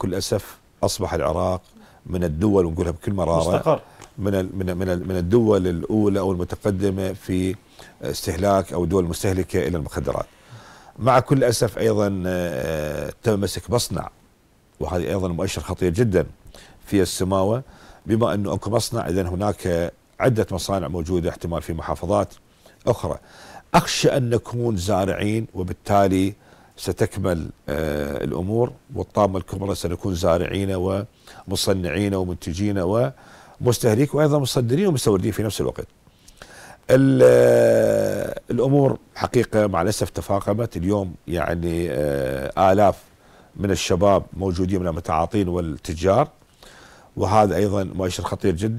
كل اسف اصبح العراق من الدول ونقولها بكل مراره مستقر من من من من الدول الاولى او المتقدمه في استهلاك او دول مستهلكه الى المخدرات. مع كل اسف ايضا آه، تم مسك مصنع وهذه ايضا مؤشر خطير جدا في السماوه بما انه اكو مصنع اذا هناك عده مصانع موجوده احتمال في محافظات اخرى. اخشى ان نكون زارعين وبالتالي ستكمل آه، الأمور والطامة الكبرى سنكون زارعين ومصنعين ومنتجين ومستهلك وأيضا مصدرين ومستوردين في نفس الوقت آه، الأمور حقيقة مع الأسف تفاقمت اليوم يعني آه، آلاف من الشباب موجودين من المتعاطين والتجار وهذا أيضا مؤشر خطير جدا